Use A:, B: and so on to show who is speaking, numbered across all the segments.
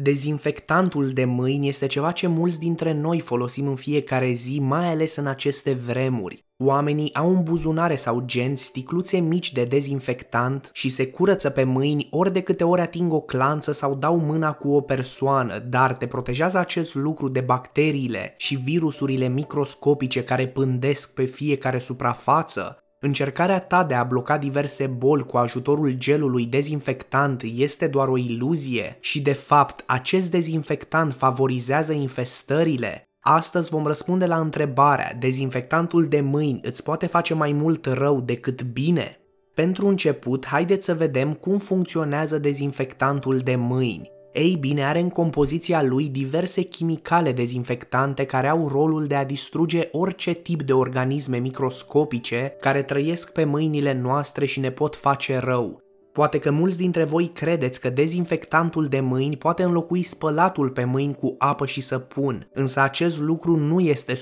A: Dezinfectantul de mâini este ceva ce mulți dintre noi folosim în fiecare zi, mai ales în aceste vremuri. Oamenii au în buzunare sau genți sticluțe mici de dezinfectant și se curăță pe mâini ori de câte ori ating o clanță sau dau mâna cu o persoană, dar te protejează acest lucru de bacteriile și virusurile microscopice care pândesc pe fiecare suprafață? Încercarea ta de a bloca diverse boli cu ajutorul gelului dezinfectant este doar o iluzie și, de fapt, acest dezinfectant favorizează infestările. Astăzi vom răspunde la întrebarea, dezinfectantul de mâini îți poate face mai mult rău decât bine? Pentru început, haideți să vedem cum funcționează dezinfectantul de mâini. Ei bine, are în compoziția lui diverse chimicale dezinfectante care au rolul de a distruge orice tip de organisme microscopice care trăiesc pe mâinile noastre și ne pot face rău. Poate că mulți dintre voi credeți că dezinfectantul de mâini poate înlocui spălatul pe mâini cu apă și săpun, însă acest lucru nu este 100%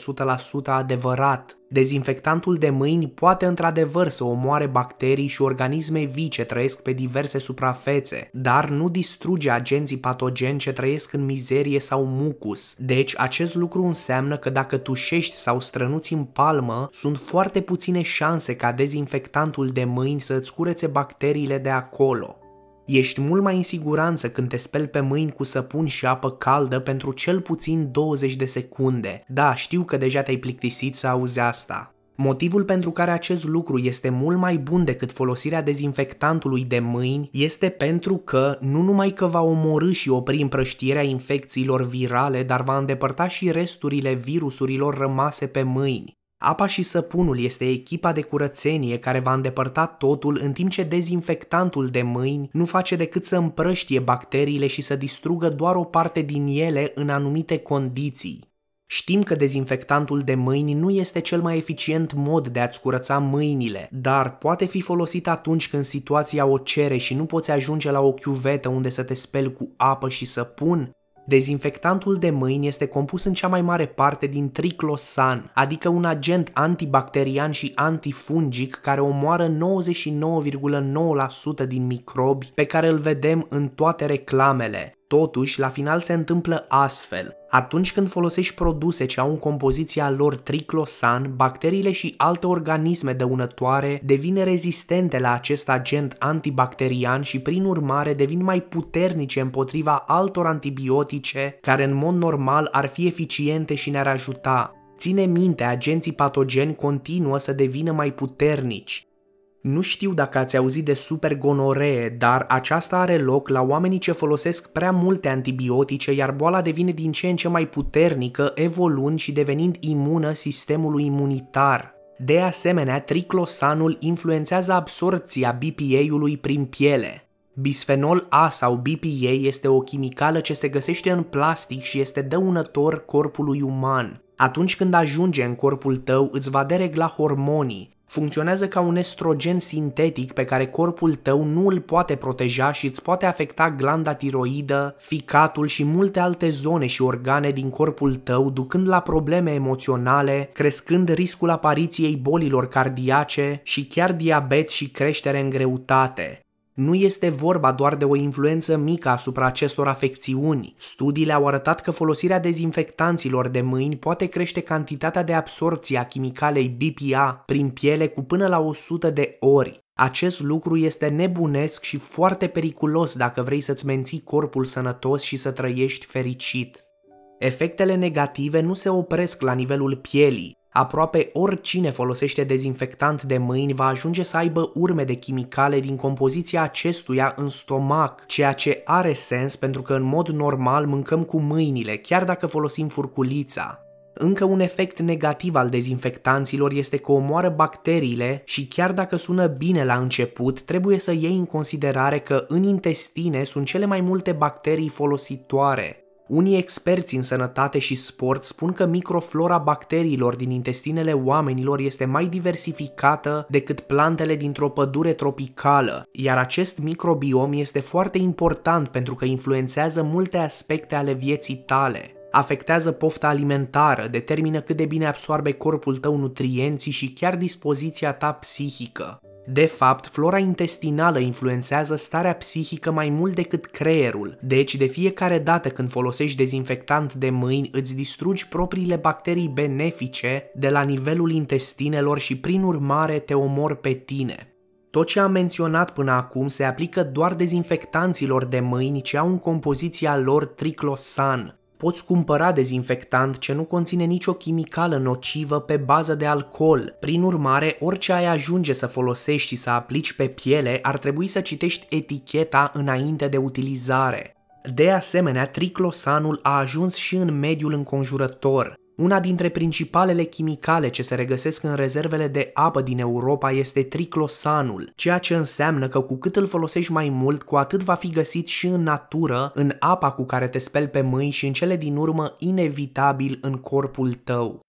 A: adevărat. Dezinfectantul de mâini poate într-adevăr să omoare bacterii și organisme vii ce trăiesc pe diverse suprafețe, dar nu distruge agenții patogeni ce trăiesc în mizerie sau mucus. Deci, acest lucru înseamnă că dacă tușești sau strănuți în palmă, sunt foarte puține șanse ca dezinfectantul de mâini să îți curețe bacteriile de acolo. Ești mult mai în siguranță când te speli pe mâini cu săpun și apă caldă pentru cel puțin 20 de secunde. Da, știu că deja te-ai plictisit să auzi asta. Motivul pentru care acest lucru este mult mai bun decât folosirea dezinfectantului de mâini este pentru că nu numai că va omorâ și opri împrăștierea infecțiilor virale, dar va îndepărta și resturile virusurilor rămase pe mâini. Apa și săpunul este echipa de curățenie care va îndepărta totul în timp ce dezinfectantul de mâini nu face decât să împrăștie bacteriile și să distrugă doar o parte din ele în anumite condiții. Știm că dezinfectantul de mâini nu este cel mai eficient mod de a-ți curăța mâinile, dar poate fi folosit atunci când situația o cere și nu poți ajunge la o chiuvetă unde să te speli cu apă și săpun, Dezinfectantul de mâini este compus în cea mai mare parte din triclosan, adică un agent antibacterian și antifungic care omoară 99,9% din microbi pe care îl vedem în toate reclamele. Totuși, la final se întâmplă astfel. Atunci când folosești produse ce au în compoziția lor triclosan, bacteriile și alte organisme dăunătoare devin rezistente la acest agent antibacterian și prin urmare devin mai puternice împotriva altor antibiotice care în mod normal ar fi eficiente și ne-ar ajuta. Ține minte, agenții patogeni continuă să devină mai puternici. Nu știu dacă ați auzit de supergonoree, dar aceasta are loc la oamenii ce folosesc prea multe antibiotice, iar boala devine din ce în ce mai puternică, evoluând și devenind imună sistemului imunitar. De asemenea, triclosanul influențează absorpția BPA-ului prin piele. Bisfenol A sau BPA este o chimicală ce se găsește în plastic și este dăunător corpului uman. Atunci când ajunge în corpul tău, îți va deregla hormonii, Funcționează ca un estrogen sintetic pe care corpul tău nu îl poate proteja și îți poate afecta glanda tiroidă, ficatul și multe alte zone și organe din corpul tău, ducând la probleme emoționale, crescând riscul apariției bolilor cardiace și chiar diabet și creștere în greutate. Nu este vorba doar de o influență mică asupra acestor afecțiuni. Studiile au arătat că folosirea dezinfectanților de mâini poate crește cantitatea de absorpție a chimicalei BPA prin piele cu până la 100 de ori. Acest lucru este nebunesc și foarte periculos dacă vrei să-ți menții corpul sănătos și să trăiești fericit. Efectele negative nu se opresc la nivelul pielii. Aproape oricine folosește dezinfectant de mâini va ajunge să aibă urme de chimicale din compoziția acestuia în stomac, ceea ce are sens pentru că în mod normal mâncăm cu mâinile, chiar dacă folosim furculița. Încă un efect negativ al dezinfectanților este că omoară bacteriile și chiar dacă sună bine la început, trebuie să iei în considerare că în intestine sunt cele mai multe bacterii folositoare. Unii experți în sănătate și sport spun că microflora bacteriilor din intestinele oamenilor este mai diversificată decât plantele dintr-o pădure tropicală, iar acest microbiom este foarte important pentru că influențează multe aspecte ale vieții tale afectează pofta alimentară, determină cât de bine absoarbe corpul tău nutrienții și chiar dispoziția ta psihică. De fapt, flora intestinală influențează starea psihică mai mult decât creierul, deci de fiecare dată când folosești dezinfectant de mâini, îți distrugi propriile bacterii benefice de la nivelul intestinelor și prin urmare te omor pe tine. Tot ce am menționat până acum se aplică doar dezinfectanților de mâini ce au în compoziția lor triclosan, Poți cumpăra dezinfectant ce nu conține nicio chimicală nocivă pe bază de alcool. Prin urmare, orice ai ajunge să folosești și să aplici pe piele, ar trebui să citești eticheta înainte de utilizare. De asemenea, triclosanul a ajuns și în mediul înconjurător. Una dintre principalele chimicale ce se regăsesc în rezervele de apă din Europa este triclosanul, ceea ce înseamnă că cu cât îl folosești mai mult, cu atât va fi găsit și în natură, în apa cu care te speli pe mâini și în cele din urmă inevitabil în corpul tău.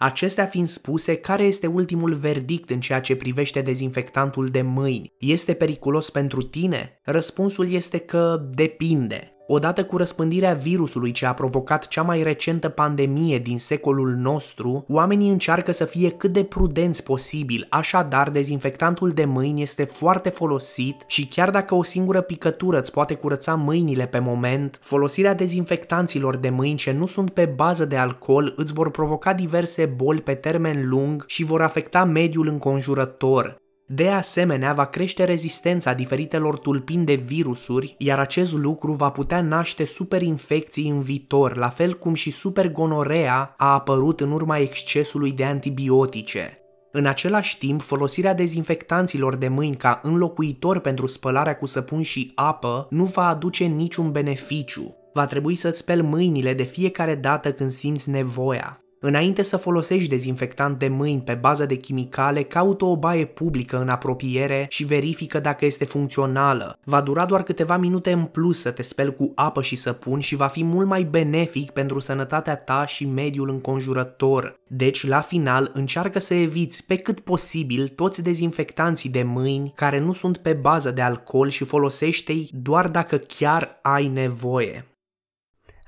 A: Acestea fiind spuse, care este ultimul verdict în ceea ce privește dezinfectantul de mâini? Este periculos pentru tine? Răspunsul este că depinde odată cu răspândirea virusului ce a provocat cea mai recentă pandemie din secolul nostru, oamenii încearcă să fie cât de prudenți posibil, așadar dezinfectantul de mâini este foarte folosit și chiar dacă o singură picătură îți poate curăța mâinile pe moment, folosirea dezinfectanților de mâini ce nu sunt pe bază de alcool îți vor provoca diverse boli pe termen lung și vor afecta mediul înconjurător. De asemenea, va crește rezistența diferitelor tulpini de virusuri, iar acest lucru va putea naște superinfecții în viitor, la fel cum și supergonorea a apărut în urma excesului de antibiotice. În același timp, folosirea dezinfectanților de mâini ca înlocuitor pentru spălarea cu săpun și apă nu va aduce niciun beneficiu. Va trebui să-ți speli mâinile de fiecare dată când simți nevoia. Înainte să folosești dezinfectant de mâini pe bază de chimicale, caută o baie publică în apropiere și verifică dacă este funcțională. Va dura doar câteva minute în plus să te speli cu apă și săpun și va fi mult mai benefic pentru sănătatea ta și mediul înconjurător. Deci, la final, încearcă să eviți pe cât posibil toți dezinfectanții de mâini care nu sunt pe bază de alcool și folosește-i doar dacă chiar ai nevoie.